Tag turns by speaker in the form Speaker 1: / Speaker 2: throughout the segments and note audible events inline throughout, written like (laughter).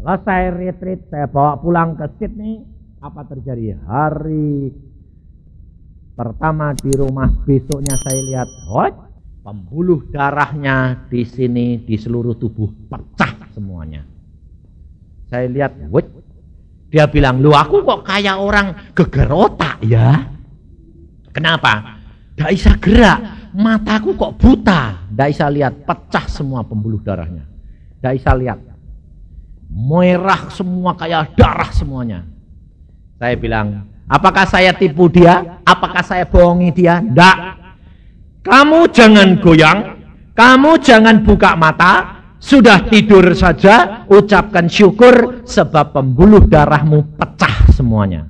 Speaker 1: Selesai saya retreat, saya bawa pulang ke Sydney, apa terjadi? Hari pertama di rumah, besoknya saya lihat, hot, pembuluh darahnya di sini, di seluruh tubuh, pecah semuanya. Saya lihat, what? Dia bilang, lu aku kok kayak orang geger otak ya? Kenapa? Gak bisa gerak, mataku kok buta. Gak bisa lihat, pecah semua pembuluh darahnya. Gak bisa lihat, merah semua kayak darah semuanya. Saya bilang, apakah saya tipu dia? Apakah saya bohongi dia? Tidak. Kamu jangan goyang, kamu jangan buka mata, sudah tidur saja, ucapkan syukur sebab pembuluh darahmu pecah semuanya.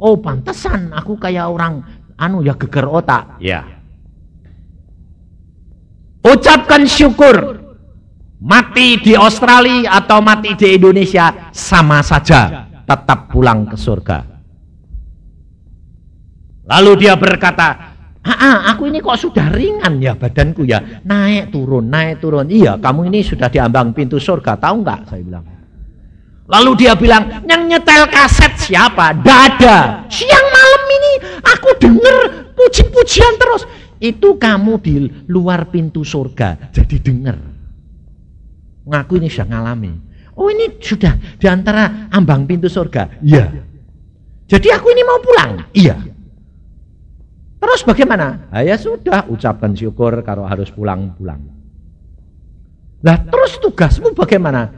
Speaker 1: Oh, pantesan aku kayak orang anu ya geger otak. Ya. Ucapkan syukur Mati di Australia atau mati di Indonesia sama saja, tetap pulang ke surga. Lalu dia berkata, "Ah, ah aku ini kok sudah ringan ya badanku ya, naik turun, naik turun. Iya, kamu ini sudah diambang pintu surga, tahu nggak?" Saya bilang. Lalu dia bilang, yang nyetel kaset siapa? Dada. Siang malam ini aku denger puji-pujian terus. Itu kamu di luar pintu surga, jadi denger ngaku ini sudah ngalami. Oh ini sudah di antara ambang pintu surga. Iya. Jadi aku ini mau pulang. Iya. Terus bagaimana? Ah, ya sudah, ucapkan syukur kalau harus pulang-pulang. Nah terus tugasmu bagaimana?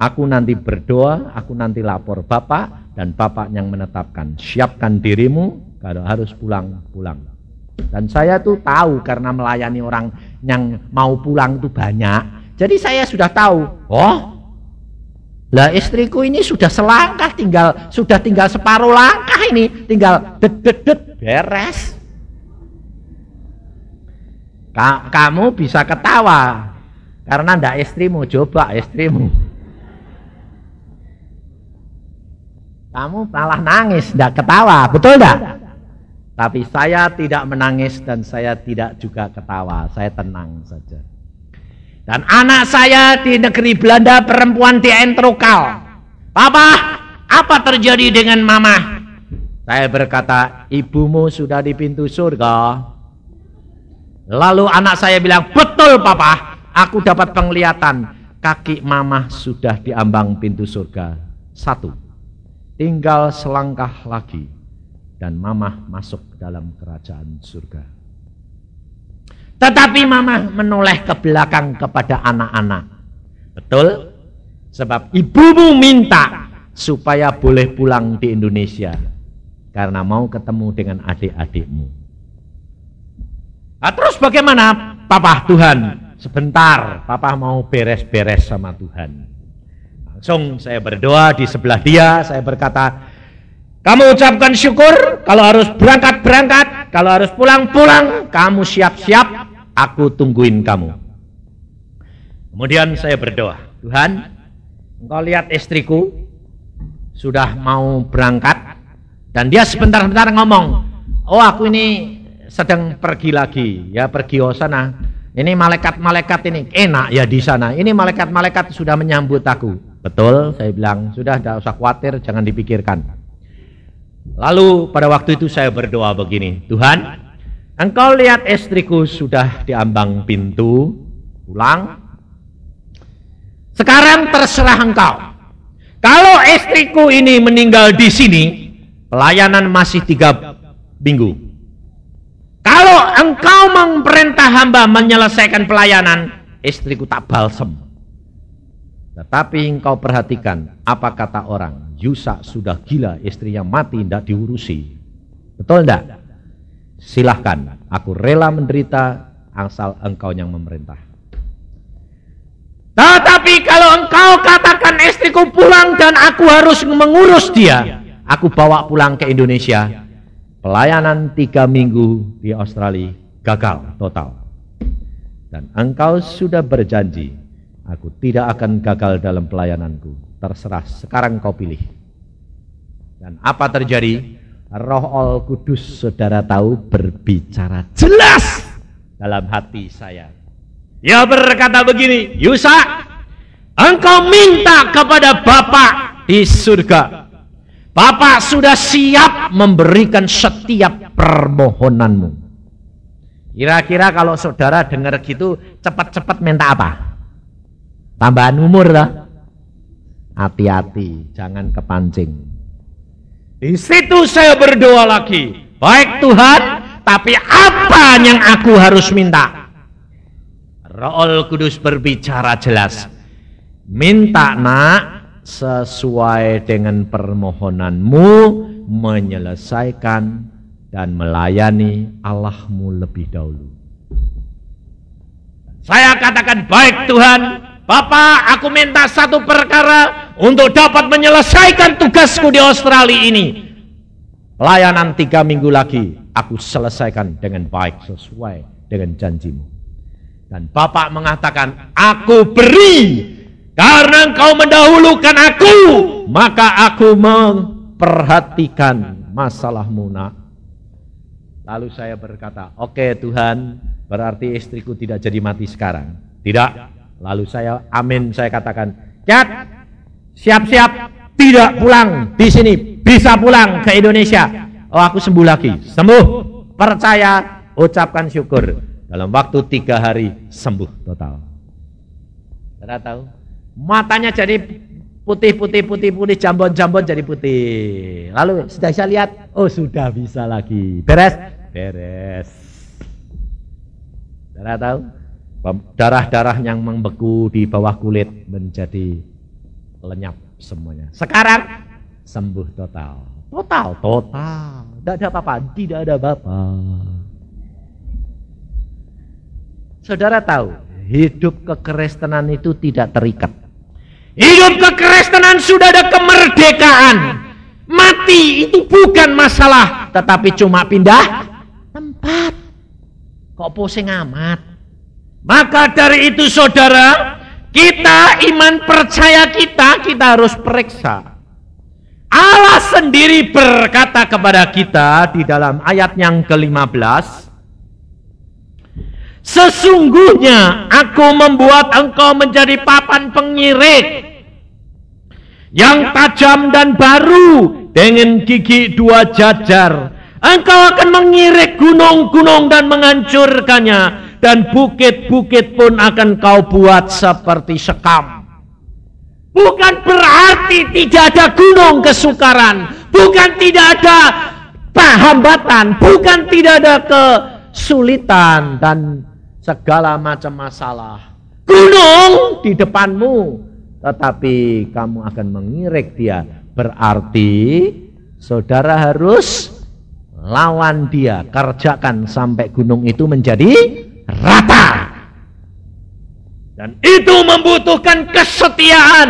Speaker 1: Aku nanti berdoa, aku nanti lapor Bapak, dan Bapak yang menetapkan. Siapkan dirimu kalau harus pulang-pulang. Dan saya tuh tahu karena melayani orang yang mau pulang itu banyak jadi saya sudah tahu, oh, lah istriku ini sudah selangkah tinggal sudah tinggal separuh langkah ini, tinggal det det det beres. Ka kamu bisa ketawa karena ndak istrimu coba istrimu. Kamu malah nangis, ndak ketawa, betul ndak? Tapi saya tidak menangis dan saya tidak juga ketawa, saya tenang saja. Dan anak saya di negeri Belanda perempuan di Entrokal. Papa, apa terjadi dengan mama? Saya berkata, ibumu sudah di pintu surga. Lalu anak saya bilang, betul papa, aku dapat penglihatan. Kaki mama sudah di ambang pintu surga. Satu, tinggal selangkah lagi. Dan mama masuk dalam kerajaan surga. Tetapi mama menoleh ke belakang kepada anak-anak. Betul? Sebab ibumu minta supaya boleh pulang di Indonesia. Karena mau ketemu dengan adik-adikmu. Nah, terus bagaimana? Papa Tuhan, sebentar papa mau beres-beres sama Tuhan. Langsung saya berdoa di sebelah dia, saya berkata, kamu ucapkan syukur, kalau harus berangkat, berangkat, kalau harus pulang, pulang, kamu siap-siap, aku tungguin kamu. Kemudian saya berdoa, Tuhan, engkau lihat istriku sudah mau berangkat dan dia sebentar-bentar ngomong, oh aku ini sedang pergi lagi, ya pergi ke oh, sana. Ini malaikat-malaikat ini enak ya di sana. Ini malaikat-malaikat sudah menyambut aku. Betul, saya bilang sudah tidak usah khawatir, jangan dipikirkan. Lalu pada waktu itu saya berdoa begini, Tuhan, Engkau lihat istriku sudah diambang pintu, pulang. Sekarang terserah engkau. Kalau istriku ini meninggal di sini, pelayanan masih tiga minggu. Kalau engkau memerintah hamba menyelesaikan pelayanan, istriku tak balsem. Tetapi engkau perhatikan apa kata orang. Yusak sudah gila istrinya mati tidak diurusi. Betul tidak? silahkan aku rela menderita asal engkau yang memerintah tetapi kalau engkau katakan istriku pulang dan aku harus mengurus dia aku bawa pulang ke Indonesia pelayanan tiga minggu di Australia gagal total dan engkau sudah berjanji aku tidak akan gagal dalam pelayananku terserah sekarang kau pilih dan apa terjadi Roh Al Kudus saudara tahu berbicara jelas dalam hati saya. Ya berkata begini, Yusa, engkau minta kepada Bapa di surga. Bapa sudah siap memberikan setiap permohonanmu. Kira-kira kalau saudara dengar gitu, cepat-cepat minta apa? Tambahan umur lah. Hati-hati, jangan kepancing. Di situ saya berdoa lagi. Baik Tuhan, tapi apa yang aku harus minta? Roh Kudus berbicara jelas. Minta nak sesuai dengan permohonanmu menyelesaikan dan melayani Allahmu lebih dahulu. Saya katakan baik Tuhan, Papa, aku minta satu perkara untuk dapat menyelesaikan tugasku di Australia ini. Pelayanan tiga minggu lagi, aku selesaikan dengan baik sesuai dengan janjimu. Dan Bapak mengatakan, aku beri karena engkau mendahulukan aku, maka aku memperhatikan masalahmu nak. Lalu saya berkata, oke okay, Tuhan, berarti istriku tidak jadi mati sekarang. Tidak, Lalu saya amin saya katakan, "Cat, siap-siap tidak pulang di sini, bisa pulang ke Indonesia." Oh, aku sembuh lagi. Sembuh. Percaya, ucapkan syukur. Dalam waktu tiga hari sembuh total. Tidak tahu. Matanya jadi putih putih putih putih jambon jambon jadi putih lalu sudah saya lihat oh sudah bisa lagi beres beres tidak tahu darah-darah yang membeku di bawah kulit menjadi lenyap semuanya. Sekarang sembuh total. Total, total. Tidak ada apa-apa, tidak ada apa-apa. Saudara tahu, hidup kekristenan itu tidak terikat. Hidup kekristenan sudah ada kemerdekaan. Mati itu bukan masalah, tetapi cuma pindah tempat. Kok pusing amat? Maka dari itu saudara, kita iman percaya kita, kita harus periksa. Allah sendiri berkata kepada kita di dalam ayat yang ke-15, Sesungguhnya aku membuat engkau menjadi papan pengirik yang tajam dan baru dengan gigi dua jajar. Engkau akan mengirik gunung-gunung dan menghancurkannya dan bukit-bukit pun akan kau buat seperti sekam. Bukan berarti tidak ada gunung kesukaran, bukan tidak ada hambatan, bukan tidak ada kesulitan dan segala macam masalah. Gunung di depanmu, tetapi kamu akan mengirik dia. Berarti saudara harus lawan dia, kerjakan sampai gunung itu menjadi rata. Dan itu membutuhkan kesetiaan,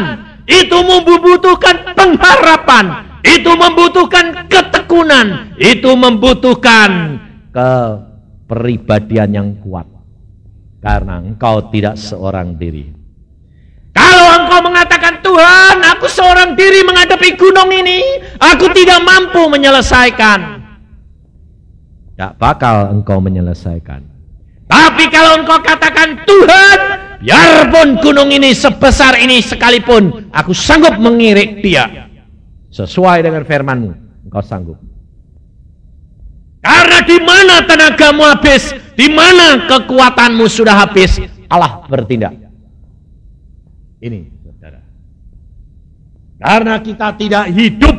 Speaker 1: itu membutuhkan pengharapan, itu membutuhkan ketekunan, itu membutuhkan kepribadian yang kuat. Karena engkau tidak seorang diri. Kalau engkau mengatakan Tuhan, aku seorang diri menghadapi gunung ini, aku tidak mampu menyelesaikan. Tidak bakal engkau menyelesaikan. Tapi kalau engkau katakan Tuhan, biarpun gunung ini sebesar ini sekalipun, aku sanggup mengirik dia. Sesuai dengan firmanmu, engkau sanggup. Karena di mana tenagamu habis, di mana kekuatanmu sudah habis, Allah bertindak. Ini, saudara. Karena kita tidak hidup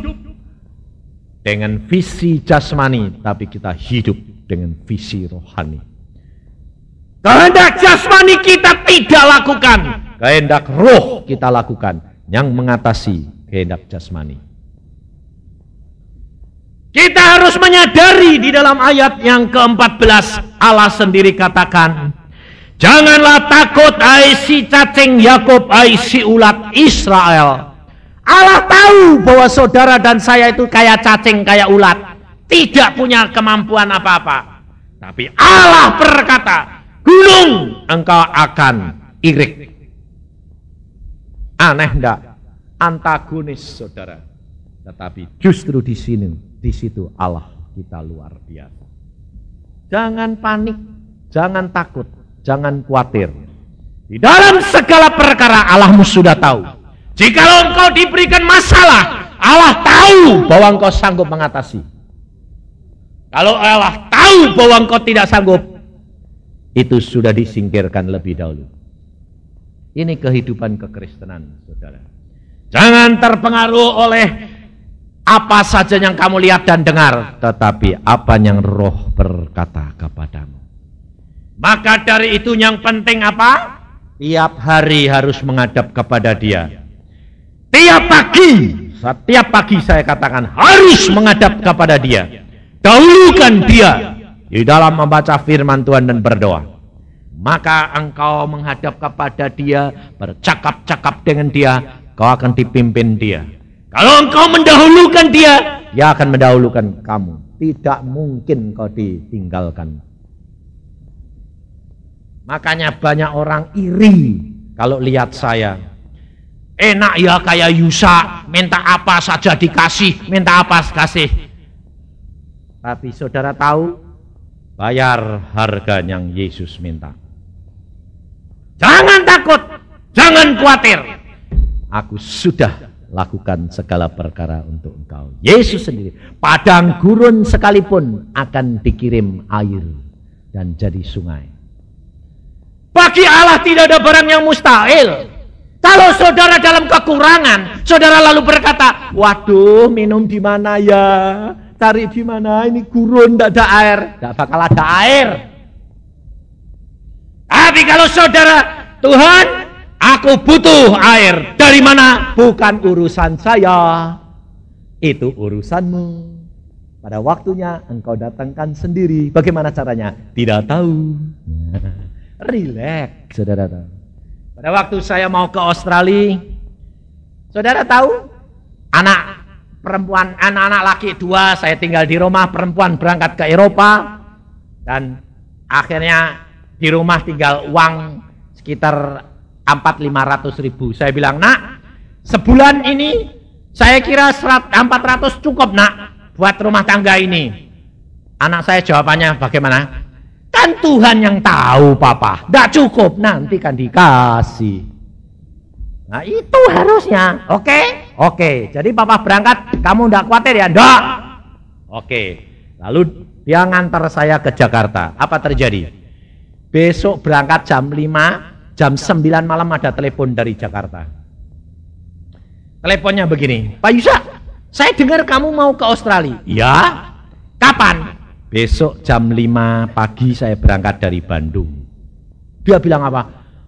Speaker 1: dengan visi jasmani, tapi kita hidup dengan visi rohani.
Speaker 2: Kehendak jasmani
Speaker 1: kita tidak lakukan. Kehendak roh kita lakukan. Yang mengatasi kehendak jasmani. Kita harus menyadari di dalam ayat yang ke-14 Allah sendiri katakan Janganlah takut ai si cacing Yakob, ai si ulat Israel. Allah tahu bahwa saudara dan saya itu kayak cacing kayak ulat, tidak punya kemampuan apa-apa. Tapi Allah berkata, gunung engkau akan irik. Aneh ndak? Antagonis saudara. Tetapi justru di sini, di situ Allah kita luar biasa. Jangan panik, jangan takut, jangan khawatir. Di dalam segala perkara Allahmu sudah tahu. Jikalau engkau diberikan masalah, Allah tahu bahwa engkau sanggup mengatasi. Kalau Allah tahu bahwa engkau tidak sanggup, itu sudah disingkirkan lebih dahulu. Ini kehidupan kekristenan, saudara. Jangan terpengaruh oleh apa saja yang kamu lihat dan dengar, tetapi apa yang roh berkata kepadamu. Maka dari itu yang penting apa? Tiap hari harus menghadap kepada dia. Tiap pagi, setiap pagi saya katakan harus menghadap kepada dia. Dahulukan dia di dalam membaca firman Tuhan dan berdoa maka engkau menghadap kepada dia bercakap-cakap dengan dia kau akan dipimpin dia kalau engkau mendahulukan dia dia akan mendahulukan kamu tidak mungkin kau ditinggalkan makanya banyak orang iri kalau lihat saya enak ya kayak Yusa minta apa saja dikasih minta apa dikasih tapi saudara tahu Bayar harga yang Yesus minta. Jangan takut, jangan khawatir. Aku sudah lakukan segala perkara untuk engkau. Yesus sendiri, padang gurun sekalipun akan dikirim air dan jadi sungai. Bagi Allah tidak ada barang yang mustahil. Kalau saudara dalam kekurangan, saudara lalu berkata, "Waduh, minum di mana ya? cari di mana ini gurun tidak ada air tidak bakal ada air tapi kalau saudara Tuhan aku butuh air dari mana bukan urusan saya itu urusanmu pada waktunya engkau datangkan sendiri bagaimana caranya tidak tahu (laughs) relax saudara tahu pada waktu saya mau ke Australia saudara tahu anak perempuan anak-anak laki dua saya tinggal di rumah perempuan berangkat ke Eropa dan akhirnya di rumah tinggal uang sekitar 4-500 ribu saya bilang nak sebulan ini saya kira 400 cukup nak buat rumah tangga ini anak saya jawabannya bagaimana kan Tuhan yang tahu papa tidak cukup nanti kan dikasih Nah itu harusnya, oke? Okay? Oke, okay. jadi papa berangkat, kamu ndak khawatir ya? Ndak. Oke, okay. lalu dia ngantar saya ke Jakarta. Apa terjadi? Besok berangkat jam 5, jam 9 malam ada telepon dari Jakarta. Teleponnya begini, Pak Yusak saya dengar kamu mau ke Australia. Ya, kapan? Besok jam 5 pagi saya berangkat dari Bandung. Dia bilang apa?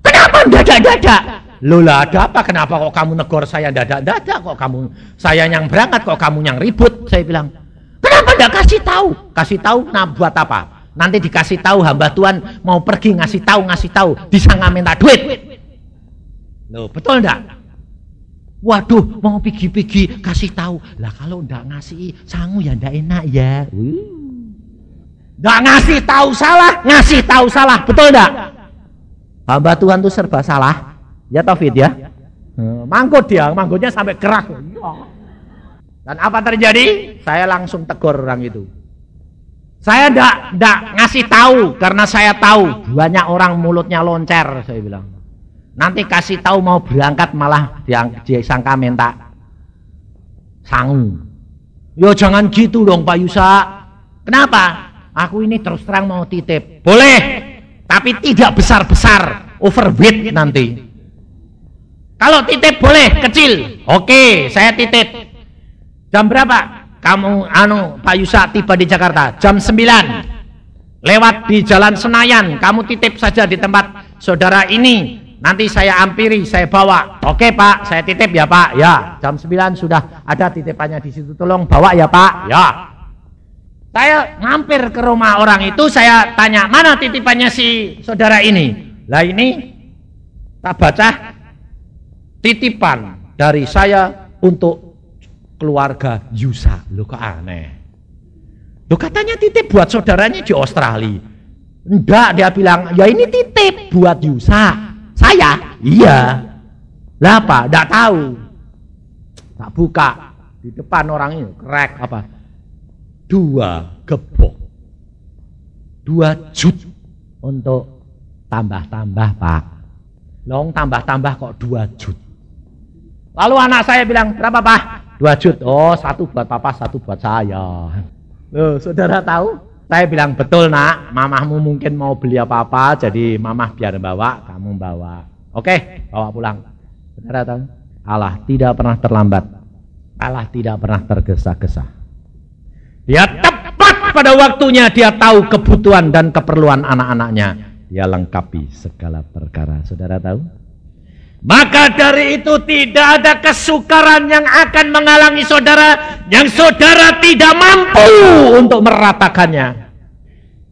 Speaker 1: Kenapa dadak-dadak? Loh ada apa? Kenapa kok kamu negor saya dadak-dadak? Kok kamu saya yang berangkat kok kamu yang ribut? Saya bilang, kenapa Enggak kasih tahu? Kasih tahu nah buat apa? Nanti dikasih tahu hamba Tuhan mau pergi ngasih tahu ngasih tahu disangka minta duit. Lo betul ndak? Waduh, mau pigi-pigi kasih tahu. Lah kalau ndak ngasih sanggup ya ndak enak ya. Ndak ngasih tahu salah, ngasih tahu salah. Betul ndak? Hamba Tuhan tuh serba salah. Ya Taufid ya. Eh, mangkut dia, mangkutnya sampai kerak. Iya. Dan apa terjadi? Saya langsung tegur orang itu. Saya ndak ndak ngasih tahu karena saya tahu banyak orang mulutnya loncer, saya bilang. Nanti kasih tahu mau berangkat malah yang disangka minta sangu. Yo ya, jangan gitu dong Pak Yusa. Kenapa? Aku ini terus terang mau titip. Boleh, tapi tidak besar-besar, overweight nanti. Kalau titip boleh kecil. Oke, saya titip. Jam berapa? Kamu anu Pak Yusa tiba di Jakarta jam 9. Lewat di Jalan Senayan, kamu titip saja di tempat saudara ini. Nanti saya ampiri, saya bawa. Oke, Pak, saya titip ya, Pak. Ya, jam 9 sudah ada titipannya di situ. Tolong bawa ya, Pak. Ya. Saya ngampir ke rumah orang itu, saya tanya, "Mana titipannya si saudara ini?" Lah ini tak baca titipan dari saya untuk keluarga Yusa. Lu kok aneh. Lu katanya titip buat saudaranya di Australia. Enggak, dia bilang, ya ini titip buat Yusa. Saya? Iya. Lah apa? Enggak tahu. Tak buka. Di depan orang ini, krek apa? Dua gebok. Dua jut untuk tambah-tambah, Pak. Long tambah-tambah kok dua jut Lalu anak saya bilang, berapa pak? Dua jut. Oh, satu buat papa, satu buat saya. Loh, saudara tahu? Saya bilang, betul nak, mamahmu mungkin mau beli apa-apa, jadi mamah biar bawa, kamu bawa. Oke, bawa pulang. Saudara tahu? Allah tidak pernah terlambat. Allah tidak pernah tergesa-gesa. Dia tepat pada waktunya, dia tahu kebutuhan dan keperluan anak-anaknya. Dia lengkapi segala perkara. Saudara tahu? Maka dari itu tidak ada kesukaran yang akan menghalangi saudara yang saudara tidak mampu untuk meratakannya.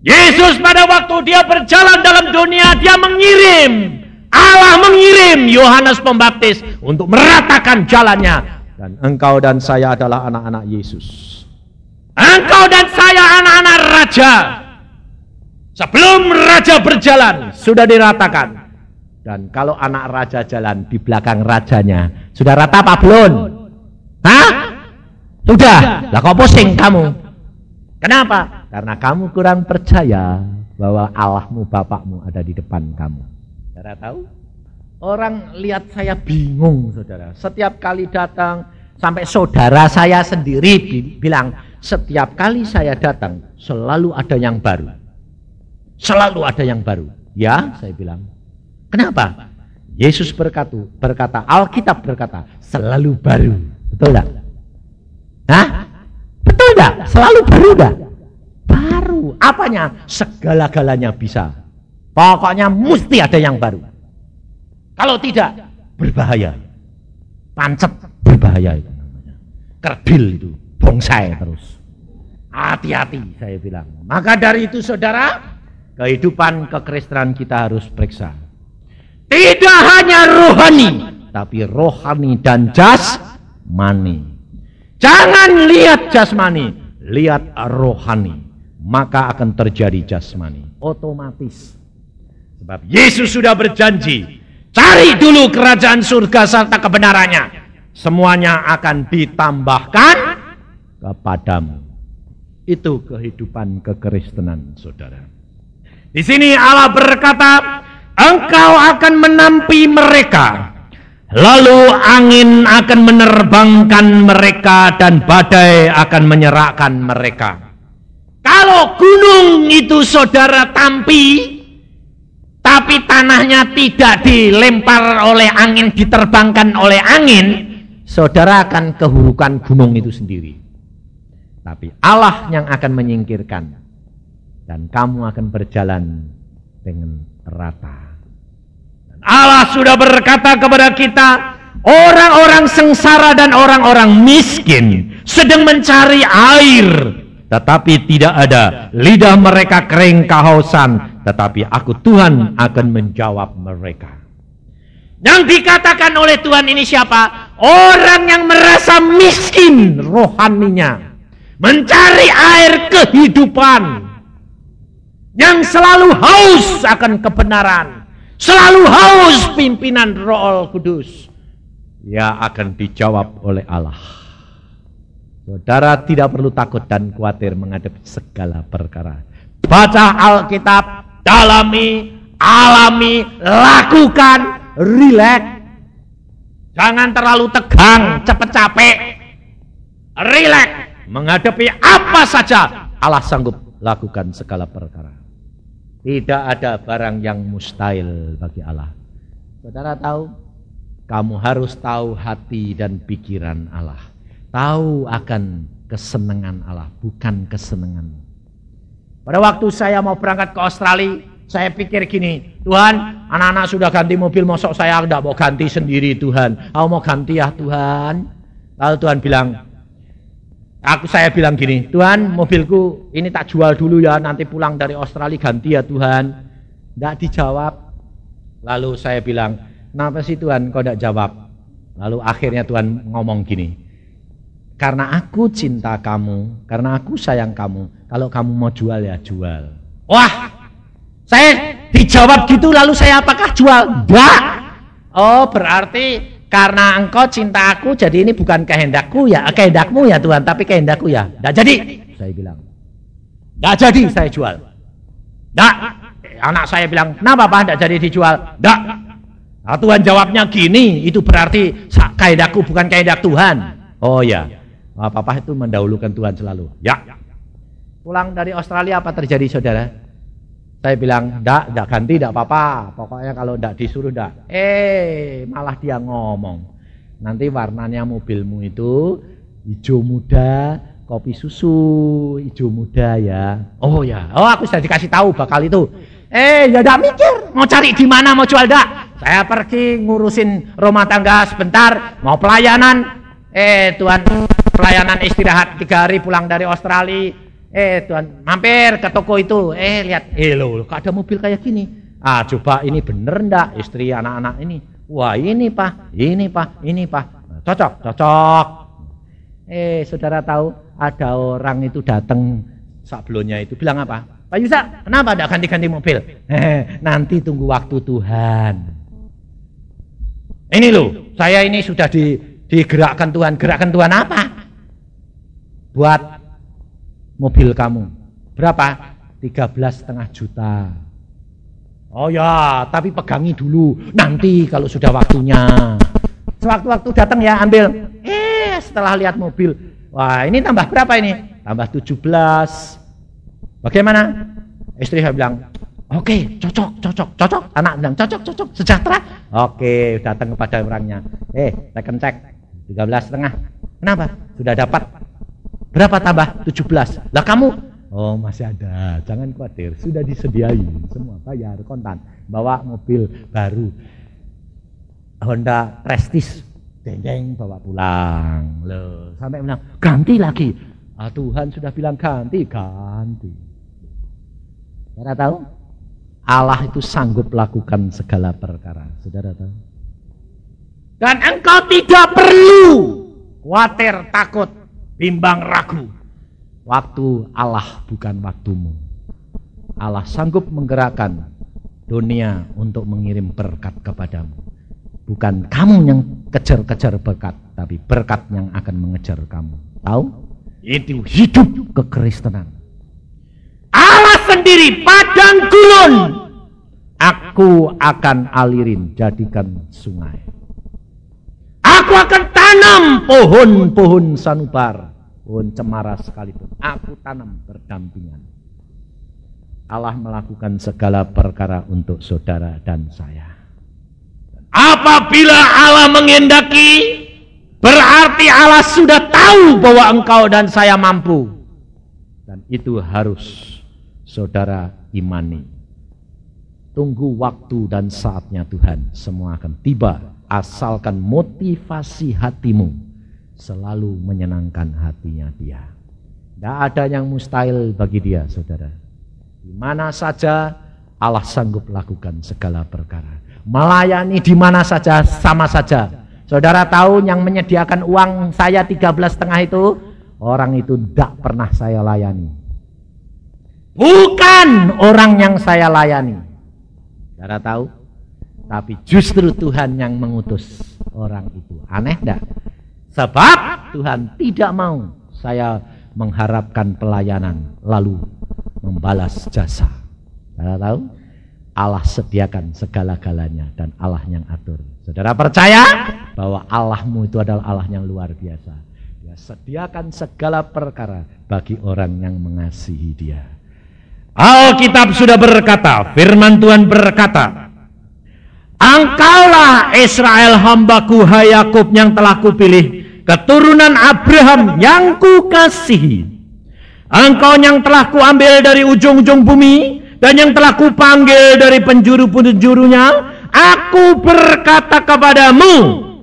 Speaker 1: Yesus pada waktu dia berjalan dalam dunia dia mengirim Allah mengirim Yohanes Pembaptis untuk meratakan jalannya dan engkau dan saya adalah anak-anak Yesus. Engkau dan saya anak-anak raja. Sebelum raja berjalan sudah diratakan. Dan kalau anak raja jalan di belakang rajanya, sudah rata apa belum? Hah? Sudah. Lah kok pusing kamu? Kenapa? Karena kamu kurang percaya bahwa Allahmu Bapakmu ada di depan kamu. Saudara tahu? Orang lihat saya bingung, saudara. Setiap kali datang, sampai saudara saya sendiri bilang, setiap kali saya datang, selalu ada yang baru. Selalu ada yang baru. Ya, saya bilang. Kenapa? Yesus berkata, berkata Alkitab berkata, selalu baru. Betul tidak? Hah? Betul tidak? Selalu baru tidak? Baru. Apanya? Segala-galanya bisa. Pokoknya mesti ada yang baru. Kalau tidak, berbahaya. Pancet berbahaya itu Kerdil itu, bongsai terus. Hati-hati saya bilang. Maka dari itu saudara, kehidupan kekristenan kita harus periksa. Tidak hanya rohani, tapi rohani dan jasmani.
Speaker 2: Jangan lihat
Speaker 1: jasmani, lihat rohani. Maka akan terjadi jasmani. Otomatis. Sebab
Speaker 2: Yesus sudah berjanji,
Speaker 1: cari dulu kerajaan surga serta kebenarannya. Semuanya akan ditambahkan kepadamu. Itu kehidupan kekristenan, saudara. Di sini Allah berkata, engkau akan menampi mereka lalu angin akan menerbangkan mereka dan badai akan menyerahkan mereka kalau gunung itu saudara tampi tapi tanahnya tidak dilempar oleh angin diterbangkan oleh angin saudara akan kehurukan gunung itu sendiri tapi Allah yang akan menyingkirkan dan kamu akan berjalan dengan rata. Allah sudah berkata kepada kita, orang-orang sengsara dan orang-orang miskin sedang mencari air, tetapi tidak ada. Lidah mereka kering kehausan, tetapi aku Tuhan akan menjawab mereka. Yang dikatakan oleh Tuhan ini siapa? Orang yang merasa miskin rohaninya. Mencari air kehidupan yang selalu haus akan kebenaran, selalu haus pimpinan Roh Kudus, ya akan dijawab oleh Allah. Saudara tidak perlu takut dan khawatir menghadapi segala perkara. Baca Alkitab, dalami, alami, lakukan, rileks. Jangan terlalu tegang, cepat capek. Rileks menghadapi apa saja Allah sanggup lakukan segala perkara. Tidak ada barang yang mustahil bagi Allah. Saudara tahu, kamu harus tahu hati dan pikiran Allah. Tahu akan kesenangan Allah, bukan kesenangan. Pada waktu saya mau berangkat ke Australia, saya pikir gini, Tuhan, anak-anak sudah ganti mobil, mosok saya tidak mau ganti sendiri Tuhan. Aku mau ganti ya Tuhan. Lalu Tuhan bilang, Aku saya bilang gini, Tuhan mobilku ini tak jual dulu ya, nanti pulang dari Australia ganti ya Tuhan. Tidak dijawab. Lalu saya bilang, kenapa sih Tuhan kau tidak jawab? Lalu akhirnya Tuhan ngomong gini, karena aku cinta kamu, karena aku sayang kamu, kalau kamu mau jual ya jual. Wah, saya dijawab gitu lalu saya apakah jual? Enggak. Oh berarti karena engkau cinta aku jadi ini bukan kehendakku ya eh, kehendakmu ya Tuhan tapi kehendakku ya tidak jadi saya bilang tidak jadi saya jual tidak anak saya bilang kenapa pak tidak jadi dijual tidak nah, Tuhan jawabnya gini itu berarti kehendakku bukan kehendak Tuhan oh ya nah, papa itu mendahulukan Tuhan selalu ya pulang dari Australia apa terjadi saudara saya bilang, "Ndak, ndak ganti ndak apa-apa. Pokoknya kalau ndak disuruh ndak." Eh, malah dia ngomong. Nanti warnanya mobilmu itu hijau muda, kopi susu, hijau muda ya. Oh ya, oh aku sudah dikasih tahu bakal itu. Eh, ya ndak mikir, mau cari di mana, mau jual ndak? Saya pergi ngurusin rumah tangga sebentar, mau pelayanan. Eh, Tuhan, pelayanan istirahat tiga hari pulang dari Australia Eh Tuhan, mampir ke toko itu. Eh lihat, eh lo, kok ada mobil kayak gini? Ah coba ini bener ndak istri anak-anak ini? Wah ini pak, ini pak, ini pak. Cocok, cocok. Eh saudara tahu ada orang itu datang sablonnya itu bilang apa? Pak Yusa, kenapa ada ganti-ganti mobil? Eh, nanti tunggu waktu Tuhan. Ini loh, saya ini sudah di, digerakkan Tuhan. gerakkan Tuhan apa? Buat mobil kamu. Berapa? 13 setengah juta. Oh ya, tapi pegangi dulu. Nanti kalau sudah waktunya. Sewaktu-waktu datang ya ambil. Eh, setelah lihat mobil. Wah, ini tambah berapa ini? Tambah 17. Bagaimana? Istri saya bilang, oke, okay, cocok, cocok, cocok. Anak bilang, cocok, cocok, sejahtera. Oke, okay, datang kepada orangnya. Eh, saya cek. 13 setengah. Kenapa? Sudah dapat Berapa tambah? 17. Lah kamu? Oh masih ada, jangan khawatir. Sudah disediain semua, bayar kontan. Bawa mobil baru. Honda Prestige. Dendeng bawa pulang. Loh, sampai menang ganti lagi. Ah, Tuhan sudah bilang ganti, ganti. Saudara tahu? Allah itu sanggup lakukan segala perkara. Saudara tahu? Dan engkau tidak perlu khawatir, takut bimbang ragu. Waktu Allah bukan waktumu. Allah sanggup menggerakkan dunia untuk mengirim berkat kepadamu. Bukan kamu yang kejar-kejar berkat, tapi berkat yang akan mengejar kamu. Tahu? Itu hidup kekristenan. Allah sendiri padang gurun. Aku akan alirin jadikan sungai aku akan tanam pohon-pohon sanubar. Pohon cemara sekalipun. Aku tanam berdampingan. Allah melakukan segala perkara untuk saudara dan saya. Apabila Allah mengendaki, berarti Allah sudah tahu bahwa engkau dan saya mampu. Dan itu harus saudara imani. Tunggu waktu dan saatnya Tuhan. Semua akan tiba asalkan motivasi hatimu selalu menyenangkan hatinya dia. Tidak ada yang mustahil bagi dia, saudara. Di mana saja Allah sanggup lakukan segala perkara. Melayani di mana saja sama saja. Saudara tahu yang menyediakan uang saya tiga belas setengah itu orang itu tidak pernah saya layani. Bukan orang yang saya layani. Saudara tahu? tapi justru Tuhan yang mengutus orang itu. Aneh enggak? Sebab Tuhan tidak mau saya mengharapkan pelayanan lalu membalas jasa. Saudara tahu? Allah sediakan segala-galanya dan Allah yang atur. Saudara percaya bahwa Allahmu itu adalah Allah yang luar biasa. Dia sediakan segala perkara bagi orang yang mengasihi dia. Alkitab sudah berkata, firman Tuhan berkata, Engkaulah Israel hambaku hai Yakub yang telah kupilih, keturunan Abraham yang kukasihi. Engkau yang telah kuambil dari ujung-ujung bumi dan yang telah kupanggil dari penjuru-penjurunya, aku berkata kepadamu,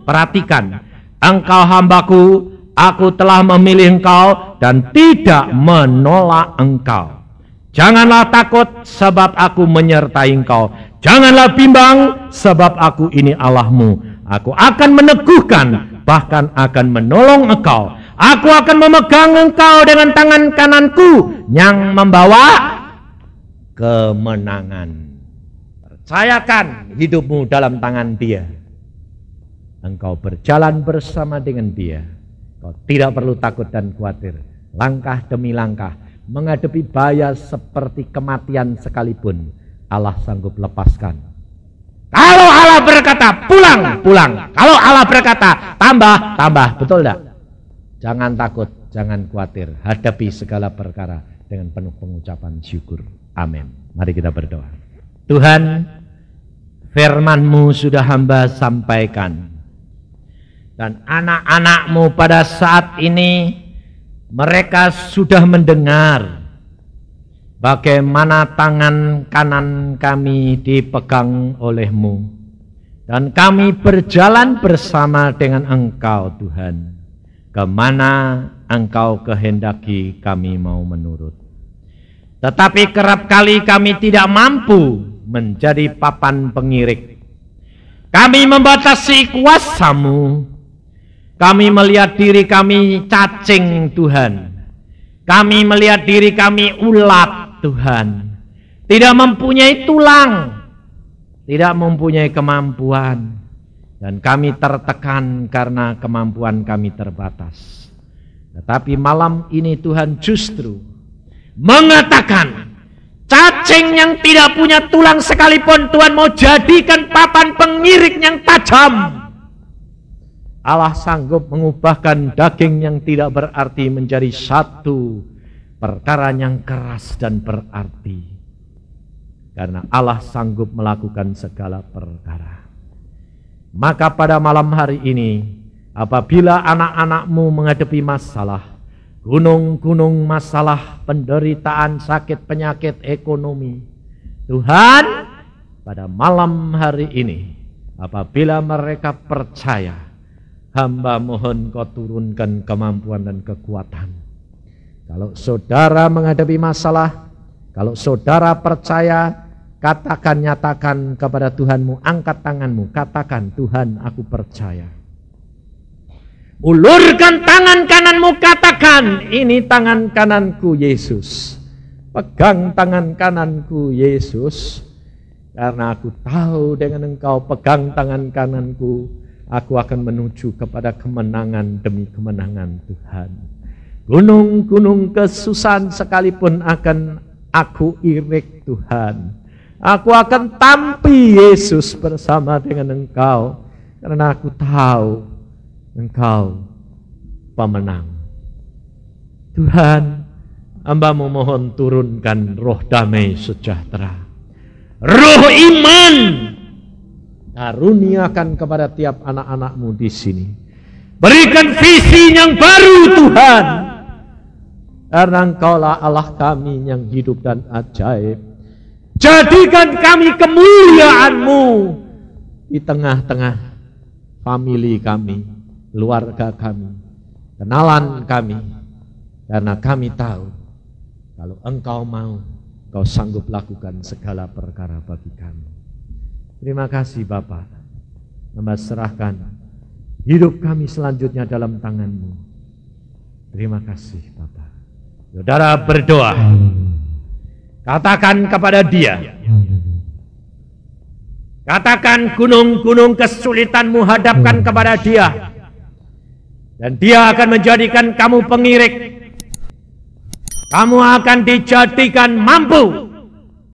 Speaker 1: perhatikan, engkau hambaku, aku telah memilih engkau dan tidak menolak engkau. Janganlah takut sebab aku menyertai engkau Janganlah bimbang, sebab aku ini Allahmu. Aku akan meneguhkan, bahkan akan menolong engkau. Aku akan memegang engkau dengan tangan kananku yang membawa kemenangan. Percayakan hidupmu dalam tangan dia. Engkau berjalan bersama dengan dia. Kau tidak perlu takut dan khawatir. Langkah demi langkah menghadapi bahaya seperti kematian sekalipun Allah sanggup lepaskan. Kalau Allah berkata pulang, pulang. Kalau Allah berkata tambah, tambah. Betul tidak? Jangan takut, jangan khawatir. Hadapi segala perkara dengan penuh pengucapan syukur. Amin. Mari kita berdoa. Tuhan, firmanmu sudah hamba sampaikan. Dan anak-anakmu pada saat ini mereka sudah mendengar Bagaimana tangan kanan kami dipegang olehmu. Dan kami berjalan bersama dengan engkau Tuhan. Kemana engkau kehendaki kami mau menurut. Tetapi kerap kali kami tidak mampu menjadi papan pengirik. Kami membatasi kuasamu. Kami melihat diri kami cacing Tuhan. Kami melihat diri kami ulat. Tuhan. Tidak mempunyai tulang. Tidak mempunyai kemampuan. Dan kami tertekan karena kemampuan kami terbatas. Tetapi malam ini Tuhan justru mengatakan cacing yang tidak punya tulang sekalipun Tuhan mau jadikan papan pengirik yang tajam. Allah sanggup mengubahkan daging yang tidak berarti menjadi satu perkara yang keras dan berarti karena Allah sanggup melakukan segala perkara. Maka pada malam hari ini, apabila anak-anakmu menghadapi masalah, gunung-gunung masalah, penderitaan, sakit, penyakit, ekonomi, Tuhan, pada malam hari ini, apabila mereka percaya, hamba mohon kau turunkan kemampuan dan kekuatan kalau saudara menghadapi masalah, kalau saudara percaya, katakan nyatakan kepada Tuhanmu, angkat tanganmu, katakan Tuhan aku percaya. Ulurkan tangan kananmu, katakan ini tangan kananku Yesus. Pegang tangan kananku Yesus, karena aku tahu dengan engkau pegang tangan kananku, aku akan menuju kepada kemenangan demi kemenangan Tuhan. Gunung-gunung kesusahan sekalipun akan aku irik Tuhan. Aku akan tampi Yesus bersama dengan engkau. Karena aku tahu engkau pemenang. Tuhan, hamba memohon turunkan roh damai sejahtera. Roh iman karuniakan kepada tiap anak-anakmu di sini. Berikan visi yang baru Tuhan. Karena engkaulah Allah kami yang hidup dan ajaib. Jadikan kami kemuliaanMu di tengah-tengah famili kami, keluarga kami, kenalan kami. Karena kami tahu kalau engkau mau, engkau sanggup lakukan segala perkara bagi kami. Terima kasih Bapak. Hamba serahkan hidup kami selanjutnya dalam tanganmu. Terima kasih Bapak. Saudara berdoa. Katakan kepada dia. Katakan gunung-gunung kesulitanmu hadapkan kepada dia. Dan dia akan menjadikan kamu pengirik. Kamu akan dijadikan mampu